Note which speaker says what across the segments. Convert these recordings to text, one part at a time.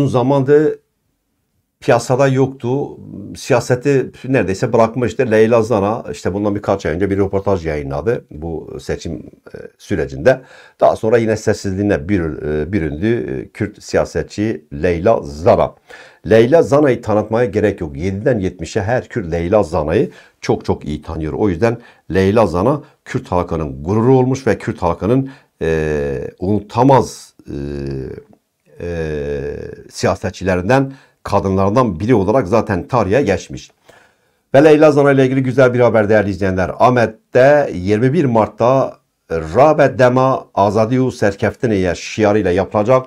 Speaker 1: Uzun zamandır piyasada yoktu. Siyaseti neredeyse bırakmıştı. Leyla Zana işte bundan birkaç ay önce bir röportaj yayınladı bu seçim e, sürecinde. Daha sonra yine sessizliğine e, büründü e, Kürt siyasetçi Leyla Zana. Leyla Zana'yı tanıtmaya gerek yok. 7'den 70'e her Kürt Leyla Zana'yı çok çok iyi tanıyor. O yüzden Leyla Zana Kürt halkının gururu olmuş ve Kürt halkının e, unutamaz e, e, siyasetçilerinden, kadınlardan biri olarak zaten tarihe geçmiş. Ve Leyla Zana ile ilgili güzel bir haber değerli izleyenler. Ahmet'te 21 Mart'ta Rabet Dema Azadiyu Serkeftineye şiarıyla yapılacak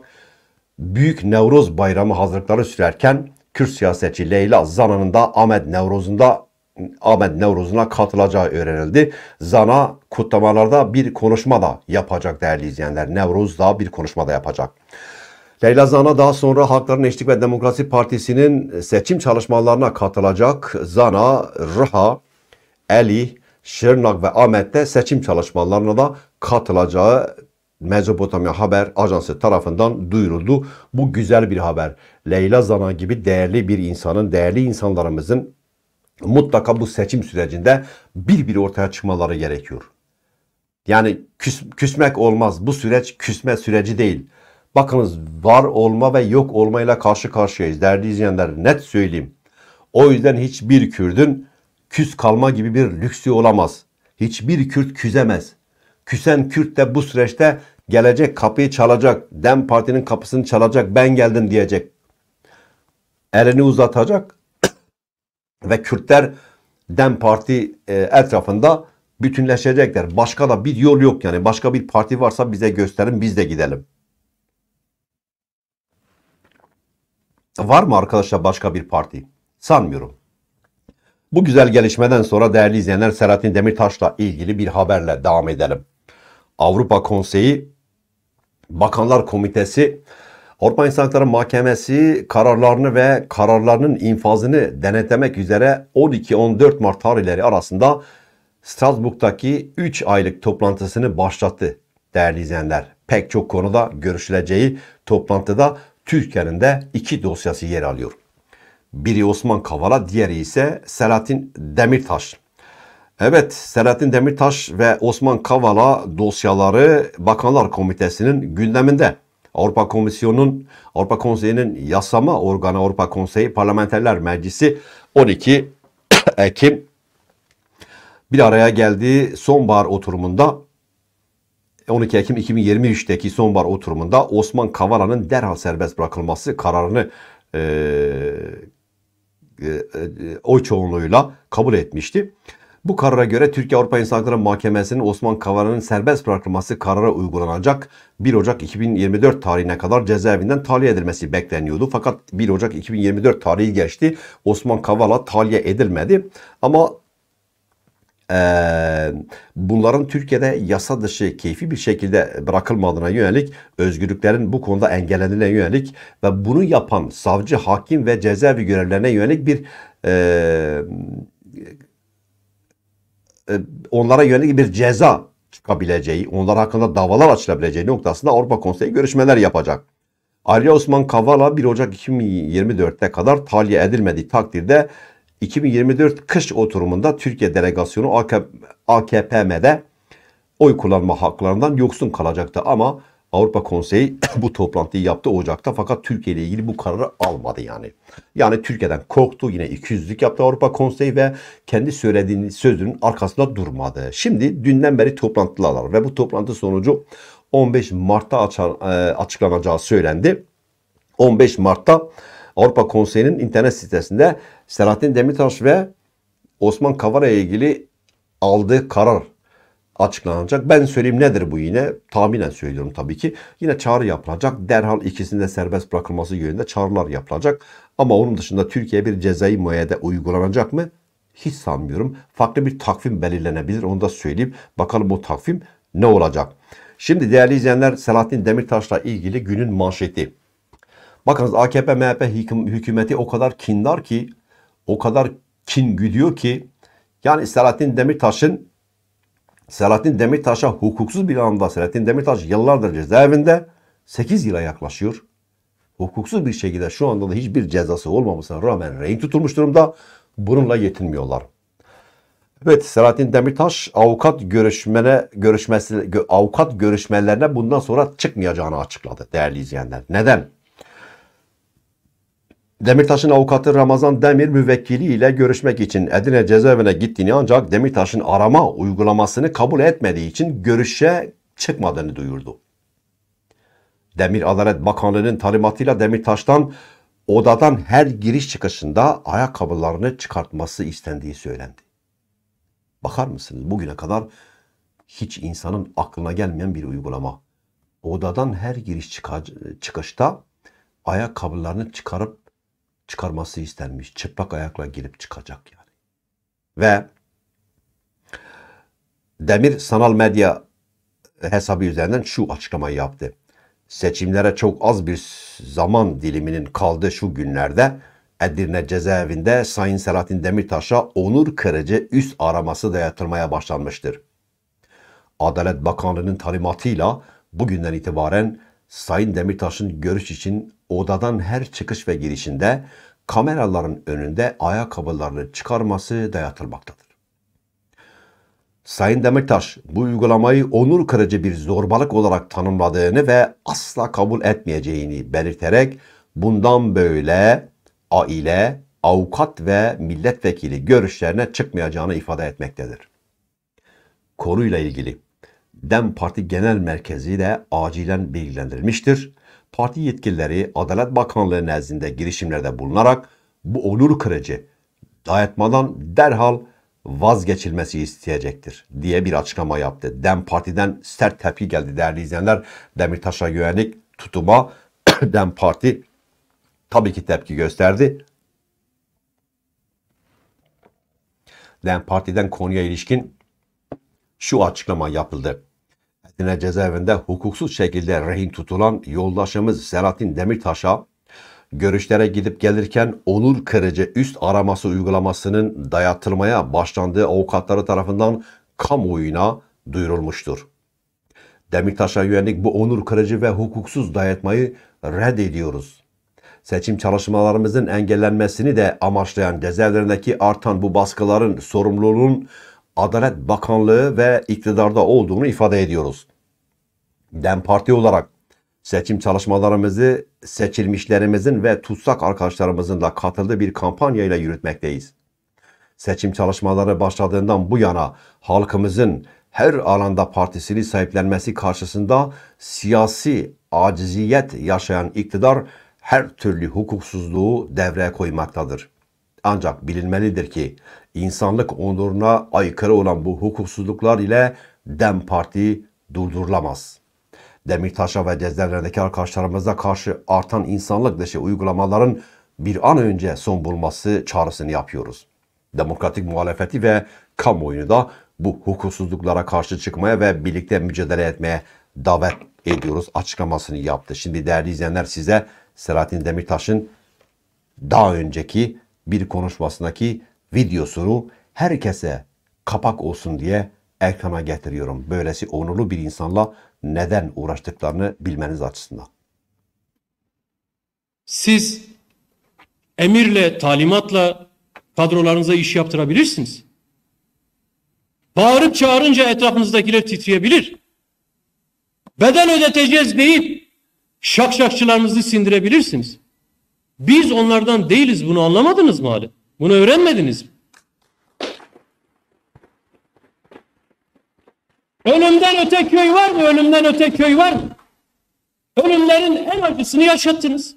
Speaker 1: Büyük Nevruz Bayramı hazırlıkları sürerken Kürt siyasetçi Leyla Zana'nın da Ahmet Nevruz'unda Ahmet Nevruz'una katılacağı öğrenildi. Zana kutlamalarda bir konuşma da yapacak değerli izleyenler. Nevruz'da bir konuşma da yapacak. Leyla Zana daha sonra Halkların Eşitlik ve Demokrasi Partisi'nin seçim çalışmalarına katılacak. Zana, Rıha, Ali, Şırnak ve Ahmet'te seçim çalışmalarına da katılacağı Mezopotamya Haber Ajansı tarafından duyuruldu. Bu güzel bir haber. Leyla Zana gibi değerli bir insanın, değerli insanlarımızın mutlaka bu seçim sürecinde bir bir ortaya çıkmaları gerekiyor. Yani küs, küsmek olmaz. Bu süreç küsme süreci değil. Bakınız var olma ve yok olmayla karşı karşıyayız. Değerli izleyenler net söyleyeyim. O yüzden hiçbir Kürdün küs kalma gibi bir lüksü olamaz. Hiçbir Kürt küzemez. Küsen Kürt de bu süreçte gelecek kapıyı çalacak. Dem Parti'nin kapısını çalacak. Ben geldim diyecek. Elini uzatacak. ve Kürtler Dem Parti e, etrafında bütünleşecekler. Başka da bir yol yok yani. Başka bir parti varsa bize gösterin biz de gidelim. Var mı arkadaşlar başka bir parti? Sanmıyorum. Bu güzel gelişmeden sonra değerli izleyenler Serhatin Demirtaş'la ilgili bir haberle devam edelim. Avrupa Konseyi Bakanlar Komitesi Avrupa İnsan Hakları Mahkemesi kararlarını ve kararlarının infazını denetlemek üzere 12-14 Mart tarihleri arasında Strasbourg'daki 3 aylık toplantısını başlattı değerli izleyenler. Pek çok konuda görüşüleceği toplantıda Türkiye'nin de iki dosyası yer alıyor. Biri Osman Kavala, diğeri ise Selahattin Demirtaş. Evet, Selahattin Demirtaş ve Osman Kavala dosyaları Bakanlar Komitesi'nin gündeminde. Avrupa Komisyonu'nun, Avrupa Konseyi'nin yasama organı Avrupa Konseyi Parlamenterler Meclisi 12 Ekim bir araya geldiği sonbahar oturumunda 12 e, Ekim 2023'teki sonbahar oturumunda Osman Kavala'nın derhal serbest bırakılması kararını e, e, e, oy çoğunluğuyla kabul etmişti. Bu karara göre Türkiye Avrupa İnsan Hakları Mahkemesi'nin Osman Kavala'nın serbest bırakılması kararı uygulanacak 1 Ocak 2024 tarihine kadar cezaevinden tahliye edilmesi bekleniyordu. Fakat 1 Ocak 2024 tarihi geçti. Osman Kavala tahliye edilmedi. Ama e, bunların Türkiye'de yasa dışı keyfi bir şekilde bırakılmadığına yönelik özgürlüklerin bu konuda engellendiğine yönelik ve bunu yapan savcı, hakim ve cezaevi görevlerine yönelik bir e, onlara yönelik bir ceza çıkabileceği, onlar hakkında davalar açılabileceği noktasında Avrupa Konseyi görüşmeler yapacak. Ayrıca Osman Kavala 1 Ocak 2024'te kadar tahliye edilmediği takdirde 2024 kış oturumunda Türkiye delegasyonu AKP'de oy kullanma haklarından yoksun kalacaktı ama Avrupa Konseyi bu toplantıyı yaptı Ocak'ta fakat Türkiye ile ilgili bu kararı almadı yani. Yani Türkiye'den korktu yine 200'lük yaptı Avrupa Konseyi ve kendi söylediğini sözünün arkasında durmadı. Şimdi dünden beri toplantılar ve bu toplantı sonucu 15 Mart'ta açan, e, açıklanacağı söylendi. 15 Mart'ta Avrupa Konseyi'nin internet sitesinde Selahattin Demirtaş ve Osman Kavara'ya ilgili aldığı karar açıklanacak. Ben söyleyeyim nedir bu yine? Tahminen söylüyorum tabii ki. Yine çağrı yapılacak. Derhal ikisinin de serbest bırakılması yönünde çağrılar yapılacak. Ama onun dışında Türkiye bir cezai muayede uygulanacak mı? Hiç sanmıyorum. Farklı bir takvim belirlenebilir. Onu da söyleyeyim. Bakalım bu takvim ne olacak? Şimdi değerli izleyenler Selahattin Demirtaş'la ilgili günün manşeti. Bakınız AKP-MHP hükümeti o kadar kindar ki o kadar kin güdüyor ki yani Selahattin Demirtaş'ın Selahattin Demirtaş'a hukuksuz bir anlamda Selahattin Demirtaş yıllardır cezaevinde 8 yıla yaklaşıyor. Hukuksuz bir şekilde şu anda da hiçbir cezası olmamasına rağmen rehin tutulmuş durumda. Bununla yetinmiyorlar. Evet Selahattin Demirtaş avukat görüşmene görüşmesi avukat görüşmelerine bundan sonra çıkmayacağını açıkladı değerli izleyenler. Neden? Demirtaş'ın avukatı Ramazan Demir müvekkili ile görüşmek için Edirne cezaevine gittiğini ancak Demirtaş'ın arama uygulamasını kabul etmediği için görüşe çıkmadığını duyurdu. Demir Adalet Bakanlığı'nın talimatıyla Demirtaş'tan odadan her giriş çıkışında ayakkabılarını çıkartması istendiği söylendi. Bakar mısınız bugüne kadar hiç insanın aklına gelmeyen bir uygulama. Odadan her giriş çıkışta ayakkabılarını çıkarıp çıkarması istenmiş. Çıplak ayakla girip çıkacak yani. Ve Demir sanal medya hesabı üzerinden şu açıklamayı yaptı. Seçimlere çok az bir zaman diliminin kaldığı şu günlerde Edirne cezaevinde Sayın Selahattin Demirtaş'a onur kırıcı üst araması dayatılmaya başlanmıştır. Adalet Bakanlığı'nın talimatıyla bugünden itibaren Sayın Demirtaş'ın görüş için odadan her çıkış ve girişinde kameraların önünde ayakkabılarını çıkarması dayatılmaktadır. Sayın Demirtaş bu uygulamayı onur kırıcı bir zorbalık olarak tanımladığını ve asla kabul etmeyeceğini belirterek bundan böyle aile, avukat ve milletvekili görüşlerine çıkmayacağını ifade etmektedir. Koruyla ilgili DEM Parti Genel Merkezi de acilen bilgilendirilmiştir. Parti yetkilileri Adalet Bakanlığı nezdinde girişimlerde bulunarak bu onur kırıcı dayatmadan derhal vazgeçilmesi isteyecektir diye bir açıklama yaptı. DEM Parti'den sert tepki geldi değerli izleyenler. Demirtaş'a güvenlik tutuma DEM Parti tabii ki tepki gösterdi. DEM Parti'den konuya ilişkin şu açıklama yapıldı. Edirne cezaevinde hukuksuz şekilde rehin tutulan yoldaşımız Selahattin Demirtaş'a görüşlere gidip gelirken onur kırıcı üst araması uygulamasının dayatılmaya başlandığı avukatları tarafından kamuoyuna duyurulmuştur. Demirtaş'a yönelik bu onur kırıcı ve hukuksuz dayatmayı reddediyoruz. Seçim çalışmalarımızın engellenmesini de amaçlayan cezaevlerindeki artan bu baskıların sorumluluğun Adalet Bakanlığı ve iktidarda olduğunu ifade ediyoruz. DEM Parti olarak seçim çalışmalarımızı seçilmişlerimizin ve tutsak arkadaşlarımızın da katıldığı bir kampanyayla yürütmekteyiz. Seçim çalışmaları başladığından bu yana halkımızın her alanda partisini sahiplenmesi karşısında siyasi aciziyet yaşayan iktidar her türlü hukuksuzluğu devreye koymaktadır. Ancak bilinmelidir ki insanlık onuruna aykırı olan bu hukuksuzluklar ile DEM Parti durdurulamaz. Demirtaş'a ve cezaevlerindeki arkadaşlarımıza karşı artan insanlık dışı uygulamaların bir an önce son bulması çağrısını yapıyoruz. Demokratik muhalefeti ve kamuoyunu da bu hukuksuzluklara karşı çıkmaya ve birlikte mücadele etmeye davet ediyoruz açıklamasını yaptı. Şimdi değerli izleyenler size Selahattin Demirtaş'ın daha önceki bir konuşmasındaki videosunu herkese kapak olsun diye ekrana getiriyorum. Böylesi onurlu bir insanla neden uğraştıklarını bilmeniz açısından. Siz
Speaker 2: emirle, talimatla kadrolarınıza iş yaptırabilirsiniz. Bağırıp çağırınca etrafınızdakiler titreyebilir. Bedel ödeteceğiz deyip şakşakçılarınızı sindirebilirsiniz. Biz onlardan değiliz bunu anlamadınız mı hali? Bunu öğrenmediniz mi? Ölümden öte köy var mı? Ölümden öte köy var mı? Ölümlerin en acısını yaşattınız.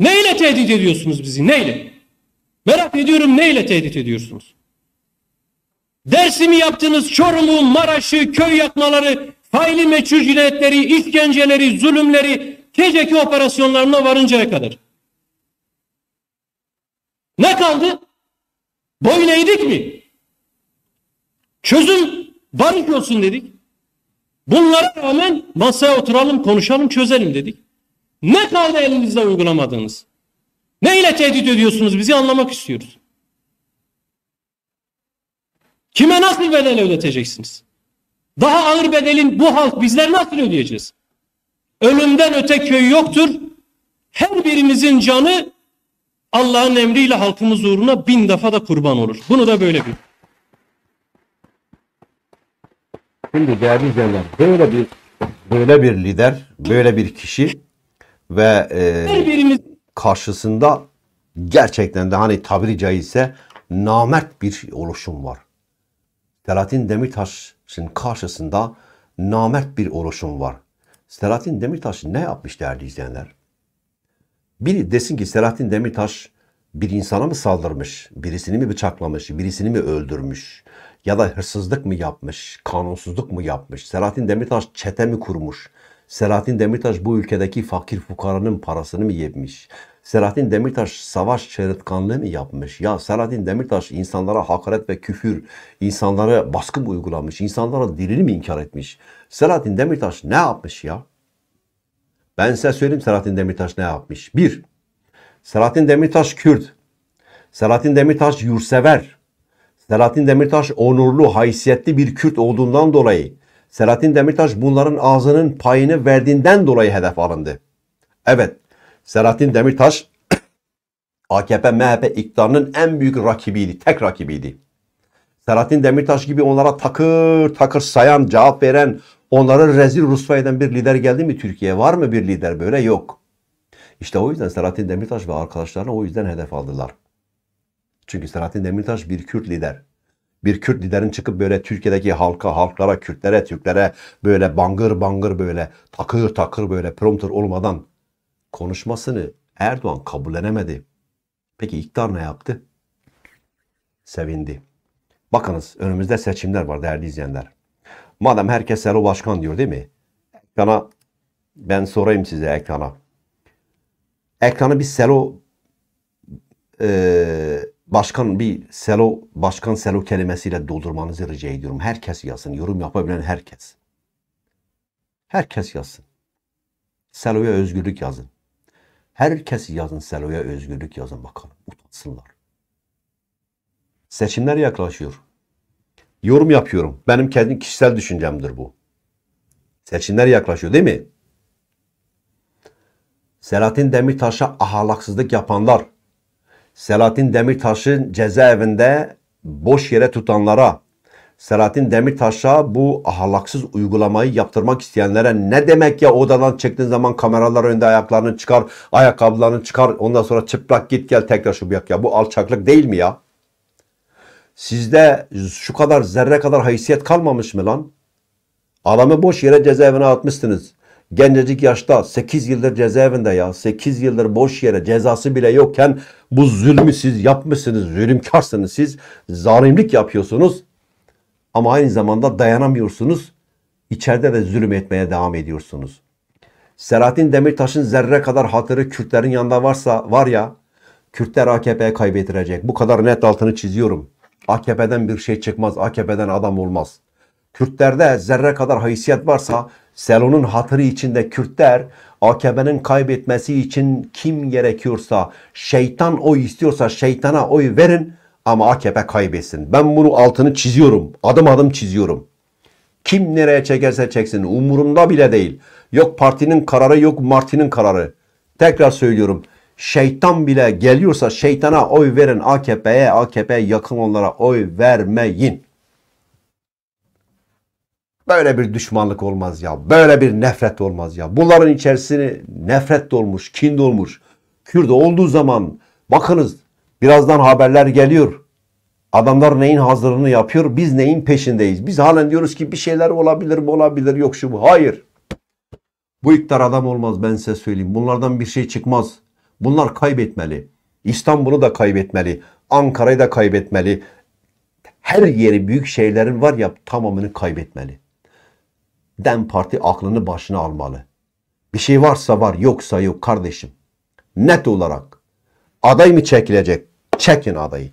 Speaker 2: Neyle tehdit ediyorsunuz bizi? Neyle? Merak ediyorum neyle tehdit ediyorsunuz? Dersimi yaptınız Çorum'u, Maraş'ı, köy yakmaları, faili meçhul cinayetleri, işkenceleri, zulümleri, TCK operasyonlarına varıncaya kadar. Ne kaldı? Boyun eğdik mi? Çözüm barış olsun dedik. Bunlara rağmen masaya oturalım, konuşalım, çözelim dedik. Ne kaldı elinizde uygulamadığınız? Ne ile tehdit ediyorsunuz bizi anlamak istiyoruz. Kime nasıl bedel ödeteceksiniz? Daha ağır bedelin bu halk bizler nasıl ödeyeceğiz? Ölümden öte köy yoktur. Her birimizin canı Allah'ın emriyle halkımız uğruna bin defa da kurban olur. Bunu da böyle bir. Şimdi
Speaker 1: değerli izleyenler böyle bir böyle bir lider, böyle bir kişi ve e, her birimiz karşısında gerçekten de hani tabiri caizse namert bir oluşum var. Selahattin Demirtaş'ın karşısında namert bir oluşum var. Selahattin Demirtaş ne yapmış değerli izleyenler? Biri desin ki Selahattin Demirtaş bir insana mı saldırmış, birisini mi bıçaklamış, birisini mi öldürmüş ya da hırsızlık mı yapmış, kanunsuzluk mu yapmış, Selahattin Demirtaş çete mi kurmuş, Selahattin Demirtaş bu ülkedeki fakir fukaranın parasını mı yemiş, Selahattin Demirtaş savaş çığırtkanlığı mı yapmış? Ya Selahattin Demirtaş insanlara hakaret ve küfür, insanlara baskı mı uygulamış? insanlara dilini mi inkar etmiş? Selahattin Demirtaş ne yapmış ya? Ben size söyleyeyim Selahattin Demirtaş ne yapmış? Bir, Selahattin Demirtaş Kürt. Selahattin Demirtaş yursever, Selahattin Demirtaş onurlu, haysiyetli bir Kürt olduğundan dolayı Selahattin Demirtaş bunların ağzının payını verdiğinden dolayı hedef alındı. Evet, Selahattin Demirtaş AKP MHP iktidarının en büyük rakibiydi. Tek rakibiydi. Selahattin Demirtaş gibi onlara takır takır sayan, cevap veren, onları rezil rusva eden bir lider geldi mi Türkiye? Var mı bir lider böyle? Yok. İşte o yüzden Selahattin Demirtaş ve arkadaşlarına o yüzden hedef aldılar. Çünkü Selahattin Demirtaş bir Kürt lider. Bir Kürt liderin çıkıp böyle Türkiye'deki halka, halklara, Kürtlere, Türklere böyle bangır bangır böyle takır takır böyle prompter olmadan konuşmasını Erdoğan kabullenemedi. Peki iktidar ne yaptı? Sevindi. Bakınız önümüzde seçimler var değerli izleyenler. Madem herkes Selo Başkan diyor değil mi? Ekrana ben sorayım size ekrana. Ekranı bir Selo e, başkan bir Selo başkan Selo kelimesiyle doldurmanızı rica ediyorum. Herkes yazsın. Yorum yapabilen herkes. Herkes yazsın. Selo'ya özgürlük yazın. Herkes yazın Selo'ya özgürlük yazın bakalım. Utansınlar. Seçimler yaklaşıyor. Yorum yapıyorum. Benim kendi kişisel düşüncemdir bu. Seçimler yaklaşıyor değil mi? Selahattin Demirtaş'a ahalaksızlık yapanlar, Selahattin Demirtaş'ın cezaevinde boş yere tutanlara, Selahattin Demirtaş'a bu ahlaksız uygulamayı yaptırmak isteyenlere ne demek ya odadan çektiğin zaman kameralar önünde ayaklarını çıkar, ayakkabılarını çıkar ondan sonra çıplak git gel tekrar şu yak ya. Bu alçaklık değil mi ya? Sizde şu kadar zerre kadar haysiyet kalmamış mı lan? Adamı boş yere cezaevine atmışsınız. Gencecik yaşta 8 yıldır cezaevinde ya 8 yıldır boş yere cezası bile yokken bu zulmü siz yapmışsınız, zulümkarsınız siz, zalimlik yapıyorsunuz. Ama aynı zamanda dayanamıyorsunuz. İçeride de zulüm etmeye devam ediyorsunuz. Selahattin Demirtaş'ın zerre kadar hatırı Kürtlerin yanında varsa var ya Kürtler AKP'ye kaybettirecek. Bu kadar net altını çiziyorum. AKP'den bir şey çıkmaz. AKP'den adam olmaz. Kürtlerde zerre kadar haysiyet varsa Selon'un hatırı içinde Kürtler AKP'nin kaybetmesi için kim gerekiyorsa şeytan oy istiyorsa şeytana oy verin. Ama AKP kaybetsin. Ben bunu altını çiziyorum. Adım adım çiziyorum. Kim nereye çekerse çeksin umurumda bile değil. Yok partinin kararı yok martinin kararı. Tekrar söylüyorum. Şeytan bile geliyorsa şeytana oy verin AKP'ye, AKP'ye yakın onlara oy vermeyin. Böyle bir düşmanlık olmaz ya. Böyle bir nefret olmaz ya. Bunların içerisini nefret dolmuş, kin dolmuş. Kürt olduğu zaman bakınız Birazdan haberler geliyor. Adamlar neyin hazırını yapıyor? Biz neyin peşindeyiz? Biz halen diyoruz ki bir şeyler olabilir mi olabilir yok şu bu. Hayır. Bu iktidar adam olmaz ben size söyleyeyim. Bunlardan bir şey çıkmaz. Bunlar kaybetmeli. İstanbul'u da kaybetmeli. Ankara'yı da kaybetmeli. Her yeri büyük şeylerin var ya tamamını kaybetmeli. Dem Parti aklını başına almalı. Bir şey varsa var yoksa yok kardeşim. Net olarak aday mı çekilecek? Çekin adayı.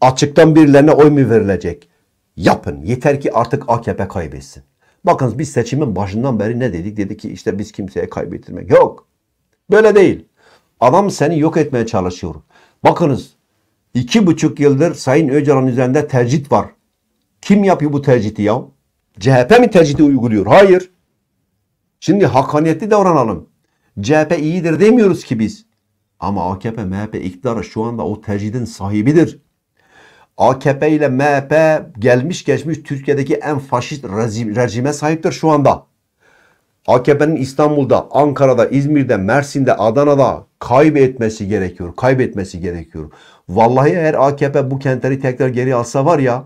Speaker 1: Açıktan birilerine oy mu verilecek? Yapın. Yeter ki artık AKP kaybetsin. Bakınız biz seçimin başından beri ne dedik? Dedi ki işte biz kimseye kaybettirmek. Yok. Böyle değil. Adam seni yok etmeye çalışıyor. Bakınız iki buçuk yıldır Sayın Öcalan üzerinde tercih var. Kim yapıyor bu tercihi ya? CHP mi tercihi uyguluyor? Hayır. Şimdi hakkaniyetli davranalım. CHP iyidir demiyoruz ki biz. Ama AKP, MHP iktidarı şu anda o tercihinin sahibidir. AKP ile MHP gelmiş geçmiş Türkiye'deki en faşist rejime sahiptir şu anda. AKP'nin İstanbul'da, Ankara'da, İzmir'de, Mersin'de, Adana'da kaybetmesi gerekiyor. Kaybetmesi gerekiyor. Vallahi eğer AKP bu kentleri tekrar geri alsa var ya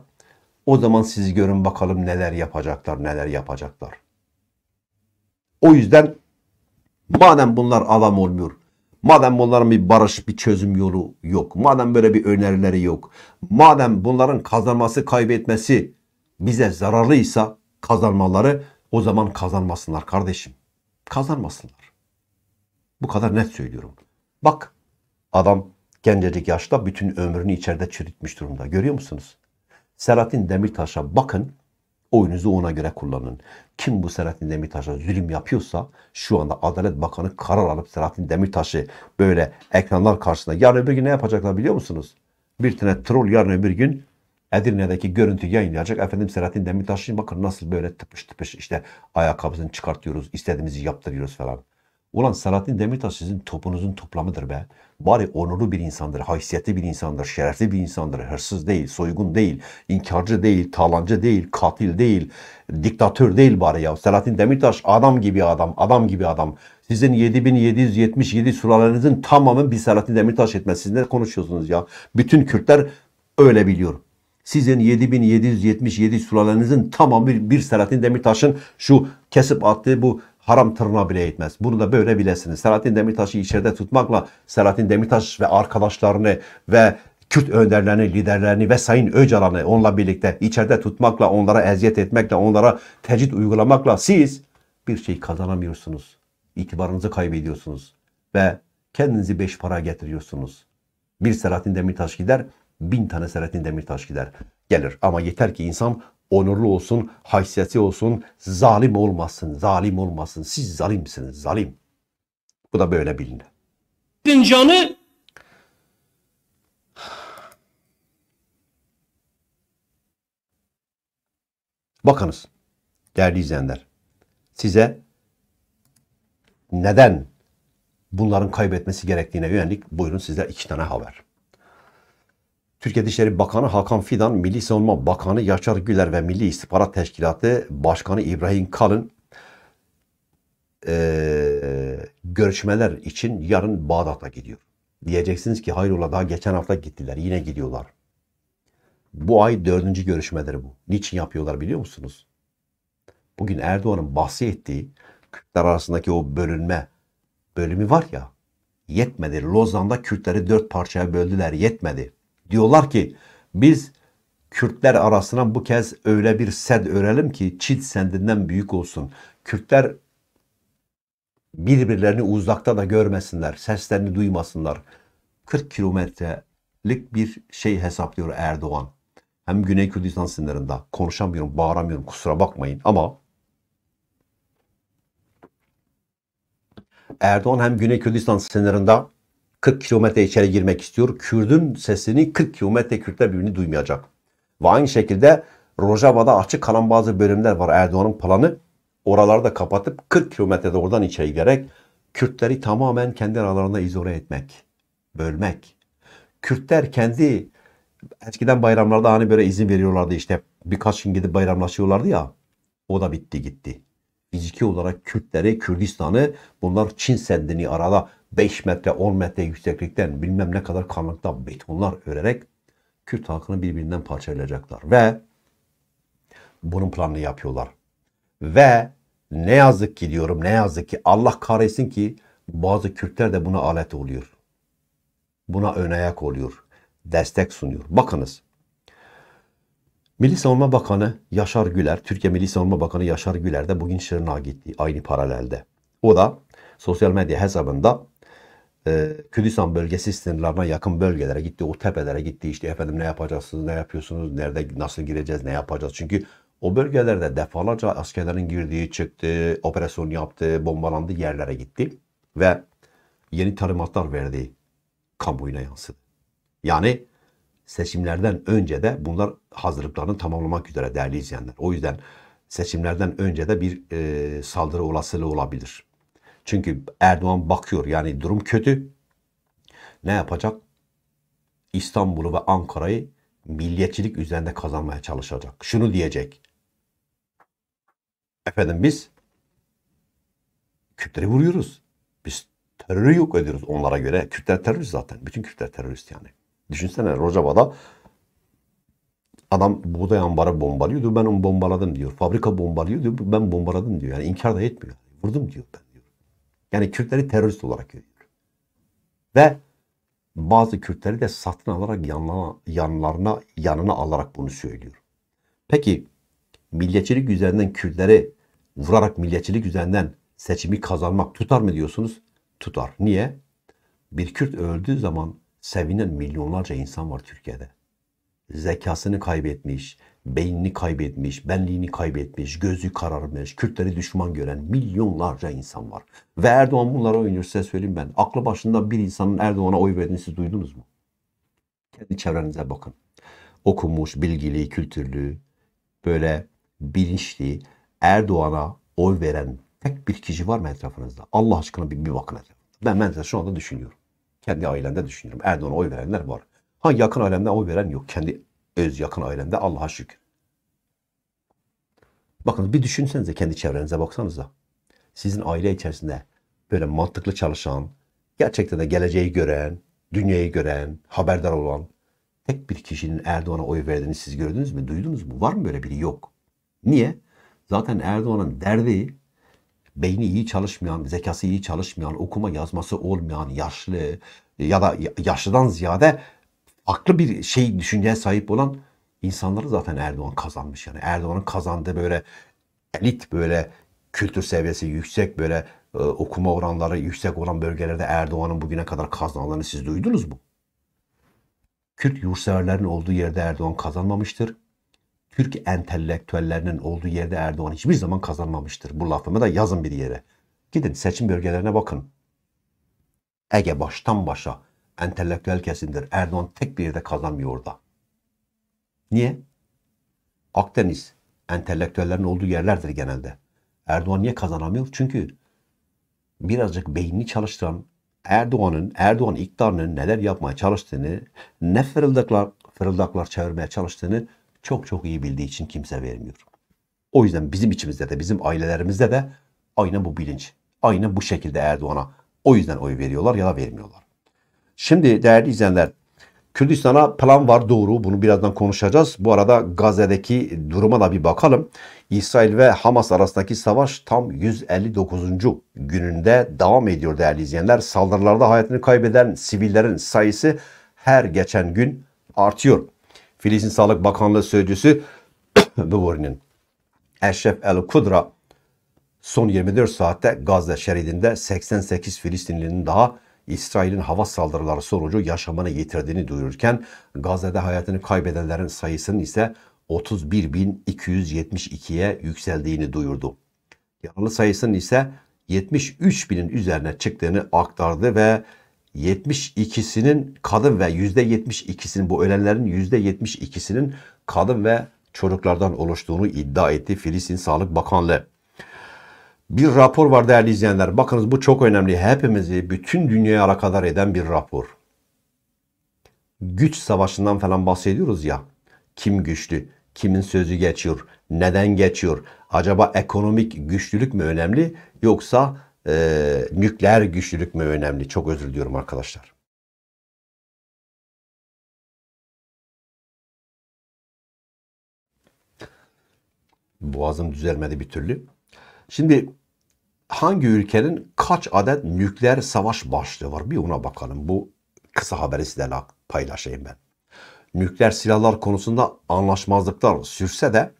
Speaker 1: o zaman siz görün bakalım neler yapacaklar, neler yapacaklar. O yüzden madem bunlar adam olmuyor, Madem bunların bir barış, bir çözüm yolu yok. Madem böyle bir önerileri yok. Madem bunların kazanması, kaybetmesi bize zararlıysa kazanmaları o zaman kazanmasınlar kardeşim. Kazanmasınlar. Bu kadar net söylüyorum. Bak adam gencecik yaşta bütün ömrünü içeride çürütmüş durumda. Görüyor musunuz? Selahattin Demirtaş'a bakın Oyunuzu ona göre kullanın. Kim bu Selahattin Demirtaş'a zulüm yapıyorsa şu anda Adalet Bakanı karar alıp Selahattin Demirtaş'ı böyle ekranlar karşısında yarın öbür gün ne yapacaklar biliyor musunuz? Bir tane troll yarın öbür gün Edirne'deki görüntü yayınlayacak. Efendim Selahattin Demirtaş'ın bakın nasıl böyle tıpış tıpış işte ayakkabısını çıkartıyoruz, istediğimizi yaptırıyoruz falan. Ulan Selahattin Demirtaş sizin topunuzun toplamıdır be. Bari onurlu bir insandır, haysiyetli bir insandır, şerefli bir insandır, hırsız değil, soygun değil, inkarcı değil, talancı değil, katil değil, diktatör değil bari ya. Selahattin Demirtaş adam gibi adam, adam gibi adam. Sizin 7777 sülalenizin tamamı bir Selahattin Demirtaş etmez. Siz ne konuşuyorsunuz ya? Bütün Kürtler öyle biliyor. Sizin 7777 sülalenizin tamamı bir Selahattin Demirtaş'ın şu kesip attığı bu haram tırnağı bile etmez. Bunu da böyle bilesiniz. Selahattin Demirtaş'ı içeride tutmakla Selahattin Demirtaş ve arkadaşlarını ve Kürt önderlerini, liderlerini ve Sayın Öcalan'ı onunla birlikte içeride tutmakla, onlara eziyet etmekle, onlara tecrit uygulamakla siz bir şey kazanamıyorsunuz. İtibarınızı kaybediyorsunuz ve kendinizi beş para getiriyorsunuz. Bir Selahattin Demirtaş gider, bin tane Selahattin Demirtaş gider gelir. Ama yeter ki insan onurlu olsun, haysiyeti olsun, zalim olmasın, zalim olmasın. Siz zalimsiniz, zalim. Bu da böyle bilinir. Canı Bakınız değerli izleyenler size neden bunların kaybetmesi gerektiğine yönelik buyurun size iki tane haber. Türkiye Dışişleri Bakanı Hakan Fidan, Milli Savunma Bakanı Yaşar Güler ve Milli İstihbarat Teşkilatı Başkanı İbrahim Kalın e, görüşmeler için yarın Bağdat'a gidiyor. Diyeceksiniz ki hayrola daha geçen hafta gittiler yine gidiyorlar. Bu ay dördüncü görüşmeleri bu. Niçin yapıyorlar biliyor musunuz? Bugün Erdoğan'ın bahsettiği Kürtler arasındaki o bölünme bölümü var ya yetmedi. Lozan'da Kürtleri dört parçaya böldüler yetmedi. Diyorlar ki biz Kürtler arasına bu kez öyle bir sed örelim ki çit sendinden büyük olsun. Kürtler birbirlerini uzakta da görmesinler, seslerini duymasınlar. 40 kilometrelik bir şey hesaplıyor Erdoğan. Hem Güney Kürdistan sınırında konuşamıyorum, bağıramıyorum kusura bakmayın ama Erdoğan hem Güney Kürdistan sınırında 40 kilometre içeri girmek istiyor. Kürdün sesini 40 kilometre Kürtler birbirini duymayacak. Ve aynı şekilde Rojava'da açık kalan bazı bölümler var Erdoğan'ın planı. Oraları da kapatıp 40 kilometrede oradan içeri girerek Kürtleri tamamen kendi aralarında izole etmek, bölmek. Kürtler kendi eskiden bayramlarda hani böyle izin veriyorlardı işte birkaç gün gidip bayramlaşıyorlardı ya o da bitti gitti. Fiziki olarak Kürtleri, Kürdistan'ı bunlar Çin sendini arada 5 metre 10 metre yükseklikten bilmem ne kadar karanlıkta betonlar örerek Kürt halkını birbirinden parçalayacaklar. Ve bunun planını yapıyorlar. Ve ne yazık ki diyorum ne yazık ki Allah kahretsin ki bazı Kürtler de buna alet oluyor. Buna önayak oluyor. Destek sunuyor. Bakınız. Milli Savunma Bakanı Yaşar Güler, Türkiye Milli Savunma Bakanı Yaşar Güler de bugün Şırnak'a gitti aynı paralelde. O da sosyal medya hesabında e, Kürdistan bölgesi sınırlarına yakın bölgelere gitti. O tepelere gitti işte efendim ne yapacaksınız, ne yapıyorsunuz, nerede nasıl gireceğiz, ne yapacağız. Çünkü o bölgelerde defalarca askerlerin girdiği, çıktı, operasyon yaptı, bombalandı yerlere gitti. Ve yeni talimatlar verdi kamuoyuna yansıdı. Yani seçimlerden önce de bunlar hazırlıklarını tamamlamak üzere değerli izleyenler. O yüzden seçimlerden önce de bir e, saldırı olasılığı olabilir. Çünkü Erdoğan bakıyor yani durum kötü. Ne yapacak? İstanbul'u ve Ankara'yı milliyetçilik üzerinde kazanmaya çalışacak. Şunu diyecek. Efendim biz Kürtleri vuruyoruz. Biz terörü yok ediyoruz onlara göre. Kürtler terörist zaten. Bütün Kürtler terörist yani. Düşünsene Rojava'da adam buğday ambarı bombalıyordu. Ben onu bombaladım diyor. Fabrika bombalıyordu. Ben bombaladım diyor. Yani inkar da etmiyor. Vurdum diyor ben. Yani Kürtleri terörist olarak görüyor. Ve bazı Kürtleri de satın alarak yanına, yanlarına, yanına alarak bunu söylüyor. Peki milliyetçilik üzerinden Kürtleri vurarak milliyetçilik üzerinden seçimi kazanmak tutar mı diyorsunuz? Tutar. Niye? Bir Kürt öldüğü zaman sevinen milyonlarca insan var Türkiye'de. Zekasını kaybetmiş, beynini kaybetmiş, benliğini kaybetmiş, gözü kararmış, Kürtleri düşman gören milyonlarca insan var. Ve Erdoğan bunlara oynuyor size söyleyeyim ben. Aklı başında bir insanın Erdoğan'a oy verdiğini siz duydunuz mu? Kendi çevrenize bakın. Okumuş, bilgili, kültürlü, böyle bilinçli Erdoğan'a oy veren tek bir kişi var mı etrafınızda? Allah aşkına bir, bir bakın etrafınızda. Ben, ben de şu anda düşünüyorum. Kendi ailemde düşünüyorum. Erdoğan'a oy verenler var. Ha yakın ailemde oy veren yok. Kendi öz yakın ailemde Allah'a şükür. Bakın bir düşünsenize kendi çevrenize baksanıza. Sizin aile içerisinde böyle mantıklı çalışan, gerçekten de geleceği gören, dünyayı gören, haberdar olan tek bir kişinin Erdoğan'a oy verdiğini siz gördünüz mü? Duydunuz mu? Var mı böyle biri? Yok. Niye? Zaten Erdoğan'ın derdi beyni iyi çalışmayan, zekası iyi çalışmayan, okuma yazması olmayan, yaşlı ya da yaşlıdan ziyade aklı bir şey düşünceye sahip olan insanları zaten Erdoğan kazanmış yani. Erdoğan'ın kazandığı böyle elit böyle kültür seviyesi yüksek böyle e, okuma oranları yüksek olan bölgelerde Erdoğan'ın bugüne kadar kazananlarını siz duydunuz mu? Kürt yurtseverlerin olduğu yerde Erdoğan kazanmamıştır. Türk entelektüellerinin olduğu yerde Erdoğan hiçbir zaman kazanmamıştır. Bu lafımı da yazın bir yere. Gidin seçim bölgelerine bakın. Ege baştan başa entelektüel kesimdir. Erdoğan tek bir yerde kazanmıyor orada. Niye? Akdeniz entelektüellerin olduğu yerlerdir genelde. Erdoğan niye kazanamıyor? Çünkü birazcık beynini çalıştıran Erdoğan'ın, Erdoğan iktidarının neler yapmaya çalıştığını, ne fırıldaklar, fırıldaklar çevirmeye çalıştığını çok çok iyi bildiği için kimse vermiyor. O yüzden bizim içimizde de, bizim ailelerimizde de aynı bu bilinç, aynı bu şekilde Erdoğan'a o yüzden oy veriyorlar ya da vermiyorlar. Şimdi değerli izleyenler Kürdistan'a plan var doğru. Bunu birazdan konuşacağız. Bu arada Gazze'deki duruma da bir bakalım. İsrail ve Hamas arasındaki savaş tam 159. gününde devam ediyor değerli izleyenler. Saldırılarda hayatını kaybeden sivillerin sayısı her geçen gün artıyor. Filistin Sağlık Bakanlığı Sözcüsü Buvori'nin Eşref El Kudra son 24 saatte Gazze şeridinde 88 Filistinlinin daha İsrail'in hava saldırıları sonucu yaşamını yitirdiğini duyururken Gazze'de hayatını kaybedenlerin sayısının ise 31.272'ye yükseldiğini duyurdu. Yaralı sayısının ise 73.000'in üzerine çıktığını aktardı ve 72'sinin kadın ve %72'sinin bu ölenlerin %72'sinin kadın ve çocuklardan oluştuğunu iddia etti Filistin Sağlık Bakanlığı. Bir rapor var değerli izleyenler. Bakınız bu çok önemli. Hepimizi bütün dünyaya alakadar eden bir rapor. Güç savaşından falan bahsediyoruz ya. Kim güçlü? Kimin sözü geçiyor? Neden geçiyor? Acaba ekonomik güçlülük mü önemli yoksa e, nükleer güçlülük mü önemli? Çok özür diliyorum
Speaker 2: arkadaşlar. Boğazım düzelmedi bir türlü.
Speaker 1: Şimdi hangi ülkenin kaç adet nükleer savaş başlığı var? Bir ona bakalım. Bu kısa haberi sizlerle paylaşayım ben. Nükleer silahlar konusunda anlaşmazlıklar sürse de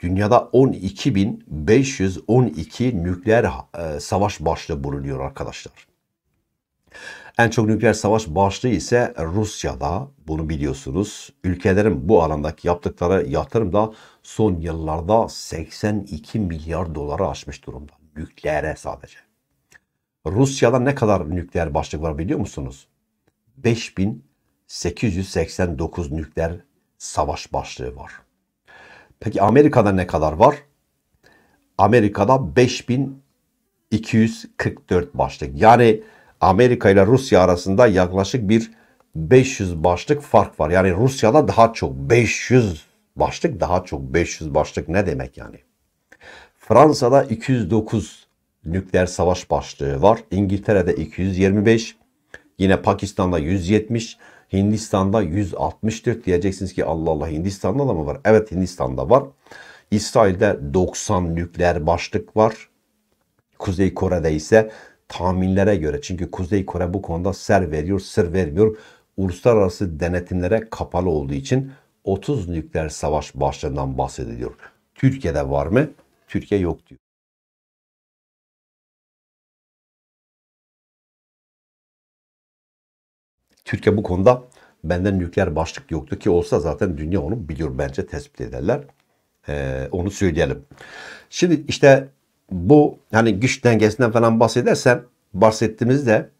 Speaker 1: dünyada 12.512 nükleer e, savaş başlığı bulunuyor arkadaşlar. En çok nükleer savaş başlığı ise Rusya'da. Bunu biliyorsunuz. Ülkelerin bu alandaki yaptıkları yatırım da son yıllarda 82 milyar doları aşmış durumda. Nükleere sadece. Rusya'da ne kadar nükleer başlık var biliyor musunuz? 5889 nükleer savaş başlığı var. Peki Amerika'da ne kadar var? Amerika'da 5244 başlık. Yani Amerika ile Rusya arasında yaklaşık bir 500 başlık fark var. Yani Rusya'da daha çok 500 başlık daha çok 500 başlık ne demek yani? Fransa'da 209 nükleer savaş başlığı var. İngiltere'de 225, yine Pakistan'da 170, Hindistan'da 164 diyeceksiniz ki Allah Allah Hindistan'da da mı var? Evet Hindistan'da var. İsrail'de 90 nükleer başlık var. Kuzey Kore'de ise tahminlere göre çünkü Kuzey Kore bu konuda ser veriyor, sır vermiyor. Uluslararası denetimlere kapalı olduğu için 30
Speaker 2: nükleer savaş başlığından bahsediliyor. Türkiye'de var mı? Türkiye yok diyor. Türkiye bu konuda benden nükleer başlık yoktu ki olsa zaten dünya
Speaker 1: onu biliyor bence tespit ederler. Ee, onu söyleyelim. Şimdi işte bu hani güç dengesinden falan bahsedersen bahsettiğimizde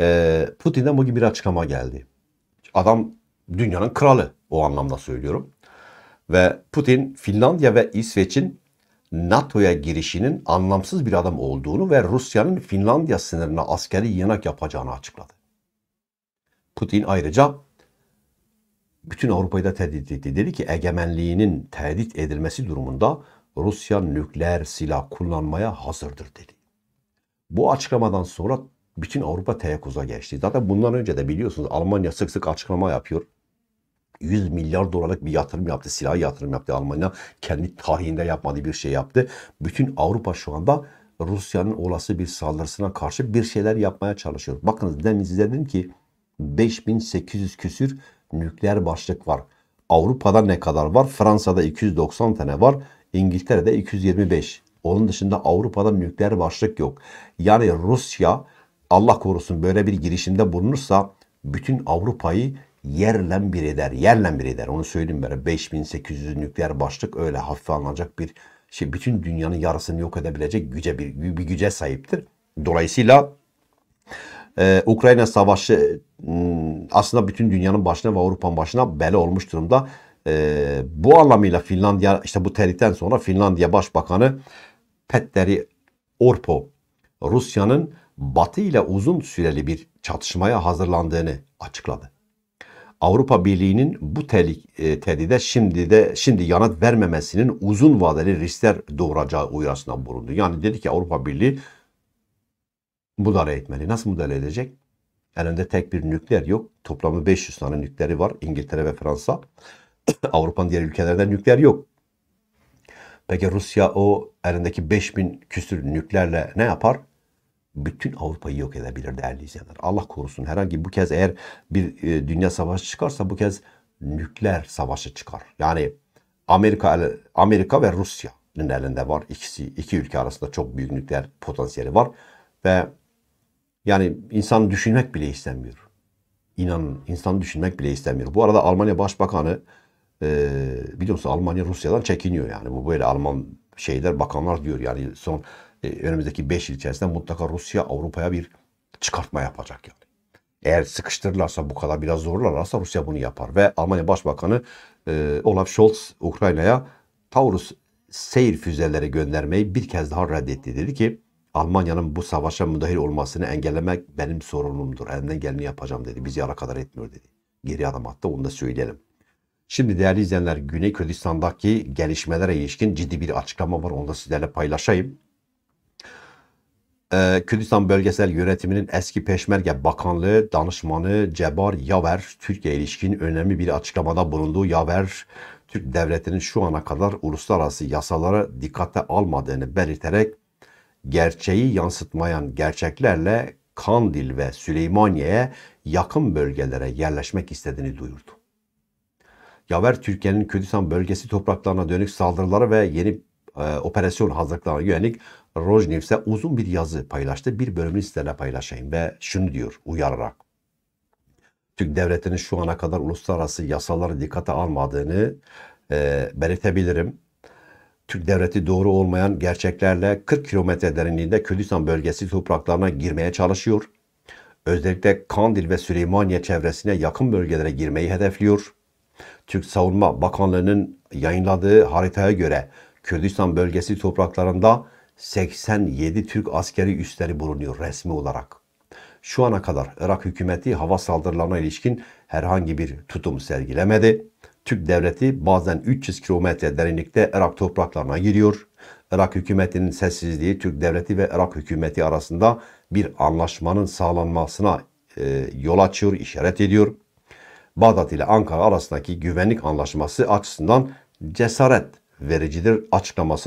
Speaker 1: e, Putin'den bugün bir açıklama geldi. Adam dünyanın kralı o anlamda söylüyorum. Ve Putin Finlandiya ve İsveç'in NATO'ya girişinin anlamsız bir adam olduğunu ve Rusya'nın Finlandiya sınırına askeri yanak yapacağını açıkladı. Putin ayrıca bütün Avrupa'yı da tehdit etti. Dedi ki egemenliğinin tehdit edilmesi durumunda Rusya nükleer silah kullanmaya hazırdır dedi. Bu açıklamadan sonra bütün Avrupa teyakkuza geçti. Zaten bundan önce de biliyorsunuz Almanya sık sık açıklama yapıyor. 100 milyar dolarlık bir yatırım yaptı. Silah yatırım yaptı Almanya. Kendi tarihinde yapmadığı bir şey yaptı. Bütün Avrupa şu anda Rusya'nın olası bir saldırısına karşı bir şeyler yapmaya çalışıyor. Bakınız demin size dedim ki 5800 küsür nükleer başlık var. Avrupa'da ne kadar var? Fransa'da 290 tane var. İngiltere'de 225. Onun dışında Avrupa'da nükleer başlık yok. Yani Rusya Allah korusun böyle bir girişimde bulunursa bütün Avrupa'yı yerle bir eder. Yerle bir eder. Onu söyledim böyle. 5800 nükleer başlık öyle hafife alınacak bir şey. Bütün dünyanın yarısını yok edebilecek güce bir, bir güce sahiptir. Dolayısıyla e, Ukrayna savaşı e, aslında bütün dünyanın başına ve Avrupa'nın başına bela olmuş durumda. E, bu anlamıyla Finlandiya işte bu terikten sonra Finlandiya Başbakanı Petteri Orpo Rusya'nın Batı ile uzun süreli bir çatışmaya hazırlandığını açıkladı. Avrupa Birliği'nin bu tehdide e, şimdi de şimdi yanıt vermemesinin uzun vadeli riskler doğuracağı uyarısına bulundu. Yani dedi ki Avrupa Birliği müdahale etmeli. Nasıl müdahale edecek? Elinde tek bir nükleer yok. Toplamı 500 tane nükleeri var İngiltere ve Fransa. Avrupa'nın diğer ülkelerinde nükleer yok. Peki Rusya o elindeki 5000 küsür nükleerle ne yapar? bütün Avrupa'yı yok edebilir değerli izleyenler. Allah korusun herhangi bu kez eğer bir e, dünya savaşı çıkarsa bu kez nükleer savaşı çıkar. Yani Amerika Amerika ve Rusya'nın elinde var. İkisi iki ülke arasında çok büyük nükleer potansiyeli var ve yani insan düşünmek bile istemiyor. İnanın insan düşünmek bile istemiyor. Bu arada Almanya Başbakanı e, biliyorsunuz Almanya Rusya'dan çekiniyor yani. Bu böyle Alman şeyler bakanlar diyor yani son e, önümüzdeki 5 yıl içerisinde mutlaka Rusya Avrupa'ya bir çıkartma yapacak yani. Eğer sıkıştırırlarsa bu kadar biraz zorlarlarsa Rusya bunu yapar. Ve Almanya Başbakanı e, Olaf Scholz Ukrayna'ya Taurus seyir füzeleri göndermeyi bir kez daha reddetti. Dedi ki Almanya'nın bu savaşa müdahil olmasını engellemek benim sorumlumdur. Elimden geleni yapacağım dedi. Bizi yara kadar etmiyor dedi. Geri adam attı onu da söyleyelim. Şimdi değerli izleyenler Güney Kürdistan'daki gelişmelere ilişkin ciddi bir açıklama var. Onu da sizlerle paylaşayım e, Kürdistan Bölgesel Yönetiminin eski Peşmerge Bakanlığı danışmanı Cebar Yaver, Türkiye ilişkin önemli bir açıklamada bulunduğu Yaver, Türk devletinin şu ana kadar uluslararası yasalara dikkate almadığını belirterek gerçeği yansıtmayan gerçeklerle Kandil ve Süleymaniye'ye yakın bölgelere yerleşmek istediğini duyurdu. Yaver Türkiye'nin Kürdistan bölgesi topraklarına dönük saldırıları ve yeni e, operasyon hazırlıklarına yönelik Rojnevs'e uzun bir yazı paylaştı. Bir bölümünü sizlerle paylaşayım ve şunu diyor uyararak. Türk devletinin şu ana kadar uluslararası yasaları dikkate almadığını e, belirtebilirim. Türk devleti doğru olmayan gerçeklerle 40 kilometre derinliğinde Kürdistan bölgesi topraklarına girmeye çalışıyor. Özellikle Kandil ve Süleymaniye çevresine yakın bölgelere girmeyi hedefliyor. Türk Savunma Bakanlığı'nın yayınladığı haritaya göre Kürdistan bölgesi topraklarında 87 Türk askeri üsleri bulunuyor resmi olarak. Şu ana kadar Irak hükümeti hava saldırılarına ilişkin herhangi bir tutum sergilemedi. Türk devleti bazen 300 kilometre derinlikte Irak topraklarına giriyor. Irak hükümetinin sessizliği Türk devleti ve Irak hükümeti arasında bir anlaşmanın sağlanmasına e, yol açıyor, işaret ediyor. Bağdat ile Ankara arasındaki güvenlik anlaşması açısından cesaret vericidir açıklaması.